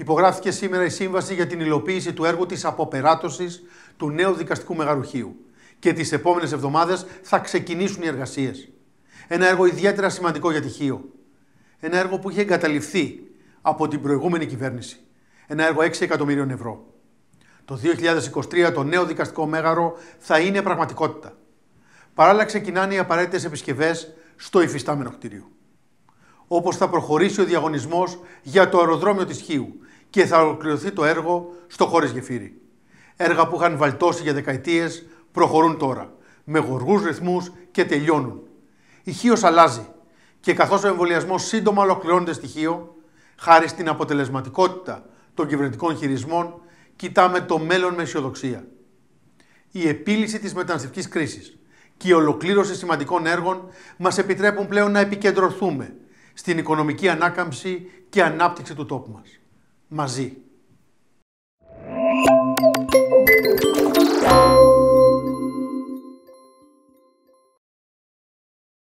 Υπογράφηκε σήμερα η σύμβαση για την υλοποίηση του έργου της αποπεράτωσης του νέου δικαστικού μεγαρουχείου και τις επόμενες εβδομάδες θα ξεκινήσουν οι εργασίες. Ένα έργο ιδιαίτερα σημαντικό για τυχείο. Ένα έργο που είχε εγκαταληφθεί από την προηγούμενη κυβέρνηση. Ένα έργο 6 εκατομμυρίων ευρώ. Το 2023 το νέο δικαστικό μέγαρο θα είναι πραγματικότητα. Παράλληλα ξεκινάνε οι απαραίτητες επισκευές στο υφιστάμενο κτίριο όπως θα προχωρήσει ο διαγωνισμός για το αεροδρόμιο της Χίου και θα ολοκληρωθεί το έργο στο χώρις γεφύρι. Έργα που είχαν βαλτώσει για δεκαετίες προχωρούν τώρα, με γοργούς ρυθμούς και τελειώνουν. Η Χίος αλλάζει και καθώς ο εμβολιασμός σύντομα ολοκληρώνεται στη Χίο, χάρη στην αποτελεσματικότητα των κυβερνητικών χειρισμών, κοιτάμε το μέλλον με αισιοδοξία. Η επίλυση της μεταναστευτικής κρίσης και η ολοκλήρωση σημαντικών έργων μας επιτρέπουν πλέον να επικεντρωθούμε στην οικονομική ανάκαμψη και ανάπτυξη του τόπου μας. Μαζί.